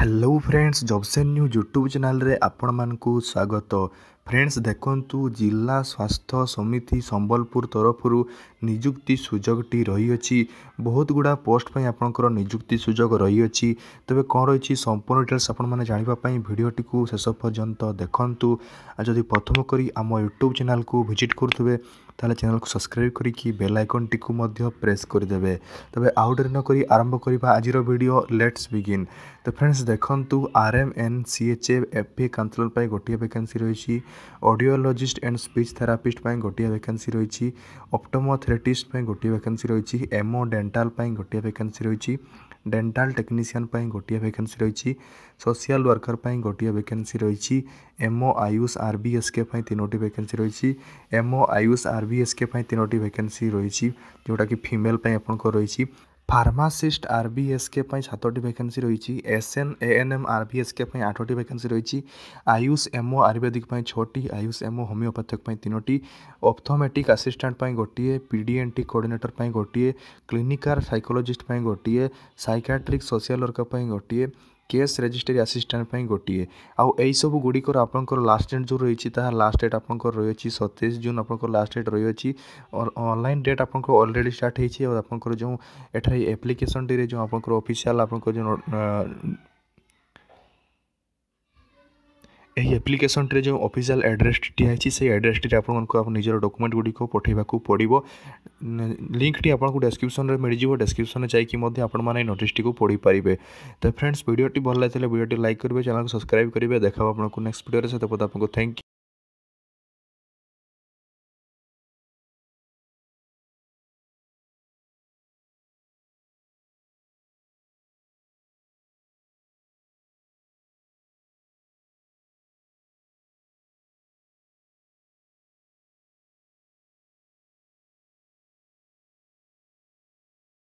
hello friends ଜବସେନ୍ news YouTube ଚ୍ୟାନେଲ୍ରେ ଆପଣମାନଙ୍କୁ ସ୍ୱାଗତ ଫ୍ରେଣ୍ଡସ୍ ଦେଖନ୍ତୁ ଜିଲ୍ଲା ସ୍ୱାସ୍ଥ୍ୟ ସମିତି ସମ୍ବଲପୁର ତରଫରୁ ନିଯୁକ୍ତି ସୁଯୋଗଟି ରହିଅଛି ବହୁତ ଗୁଡ଼ା ପୋଷ୍ଟ ପାଇଁ ଆପଣଙ୍କର ନିଯୁକ୍ତି ସୁଯୋଗ ରହିଅଛି ତେବେ କ'ଣ ରହିଛି ସମ୍ପୂର୍ଣ୍ଣ ଡିଟେଲ୍ସ ଆପଣମାନେ ଜାଣିବା ପାଇଁ ଭିଡ଼ିଓଟିକୁ ଶେଷ ପର୍ଯ୍ୟନ୍ତ ଦେଖନ୍ତୁ ଆଉ ଯଦି ପ୍ରଥମ କରି ଆମ ୟୁଟ୍ୟୁବ୍ ଚ୍ୟାନେଲ୍କୁ ଭିଜିଟ୍ କରୁଥିବେ তাহলে চ্যানেলকে সবসক্রাইব করি বেল আইকনটিকে প্রেস করিদেবে তবে আউ ডেরি নকরি আরম্ভ করা আজির ভিডিও লেটস বিগিন তো ফ্রেন্ডস দেখন্তু R M N C H F F P counsellor পাই গোটিয়ে ভ্যাকেন্সি রয়েছে অডিওলোজিস্ট এন্ড স্পিচ থেরাপিস্ট পাই গোটিয়ে ভ্যাকেন্সি রয়েছে অপটোমোথেরাপিস্ট পাই গোটিয়ে ভ্যাকেন্সি রয়েছে এমও ডেন্টাল পাই গোটিয়ে ভ্যাকেন্সি রয়েছে ডেন্টাল টেকনিশিয়ান পাই গোটিয়ে ভ্যাকেন্সি রয়েছে সোশিয়াল ওয়ার্কর পাই গোটিয়ে ভ্যাকেন্সি রয়েছে এমও আয়ুষ আরবিএসকে পাই তিনোটি ভ্যাকেন্সি রয়েছে এমও আয়ুষ আরবি ଆର୍ବିଏସ୍କେ ପାଇଁ ତିନୋଟି ଭ୍ୟାକେନ୍ସି ରହିଛି ଯେଉଁଟାକି ଫିମେଲ୍ ପାଇଁ ଆପଣଙ୍କର ରହିଛି ফার্মাসিস্ট আরবিএসকে পাই সাতটি ভ্যাকেন্সি রয়েছে এসএন এএনএম আরবিএসকে পাই আঠটি ভ্যাকেন্সি রয়েছে আয়ুষ এমও আয়ুর্বেদিক পাই ছটি আয়ুষ এমও হোমিওপ্যাথিক পাই তিনোটি অপথোমেটিক আসিষ্টান্ট পাই গোটিয়ে পিডিএনটি কোঅর্ডিনেটর পাই গোটিয়ে ক্লিনিকাল সাইকোলোজিস্ট পাই গোটিয়ে সাইকাট্রিক সোশিয়াল ওয়ার্কর পাই গোটিয়ে କେସ୍ ରେଜିଷ୍ଟ୍ରି ଆସିଷ୍ଟାଣ୍ଟ ପାଇଁ ଗୋଟିଏ ଆଉ ଏହିସବୁ ଗୁଡ଼ିକର ଆପଣଙ୍କର ଲାଷ୍ଟ ଡେଟ୍ ଯେଉଁ ରହିଛି ତାହା ଲାଷ୍ଟ ଡେଟ୍ ଆପଣଙ୍କର ରହିଅଛି ସତେଇଶ ଜୁନ୍ ଆପଣଙ୍କର ଲାଷ୍ଟ ଡେଟ୍ ରହିଅଛି ଅନଲାଇନ୍ ଡେଟ୍ ଆପଣଙ୍କର ଅଲରେଡ଼ି ଷ୍ଟାର୍ଟ ହେଇଛି ଆଉ ଆପଣଙ୍କର ଯେଉଁ ଏଠାରେ ଆପ୍ଲିକେସନ୍ଟିରେ ଯେଉଁ ଆପଣଙ୍କର ଅଫିସିଆଲ୍ ଆପଣଙ୍କର ଯେଉଁ ଏହି ଆପ୍ଲିକେସନ୍ଟିରେ ଯେଉଁ ଅଫିସିଆଲ୍ ଆଡ଼୍ରେସ୍ଟି ଦିଆହେଇଛି ସେଇ ଆଡ଼୍ରେସ୍ଟିରେ ଆପଣମାନଙ୍କୁ ଆପଣ ନିଜର ଡକୁମେଣ୍ଟ ଗୁଡ଼ିକ ପଠାଇବାକୁ ପଡ଼ିବ ଲିଙ୍କ୍ଟି ଆପଣଙ୍କୁ ଡେସ୍କ୍ରିପ୍ସନ୍ରେ ମିଳିଯିବ ଡେସ୍କ୍ରିପ୍ସନ୍ରେ ଯାଇକି ମଧ୍ୟ ଆପଣମାନେ ଏହି ନୋଟିସ୍ଟିକୁ ପଢ଼ିପାରିବେ ତ ଫ୍ରେଣ୍ଡସ୍ ଭିଡ଼ିଓଟି ଭଲ ଲାଗିଥିଲେ ଭିଡ଼ିଓଟି ଲାଇକ୍ କରିବେ ଚ୍ୟାନେଲ୍କୁ ସବସ୍କ୍ରାଇବ୍ କରିବେ ଦେଖା ଆପଣଙ୍କୁ ନେକ୍ସଟ ଭିଡ଼ିଓରେ ସେତେ ପଦ ଆପଣଙ୍କୁ ଥ୍ୟାଙ୍କ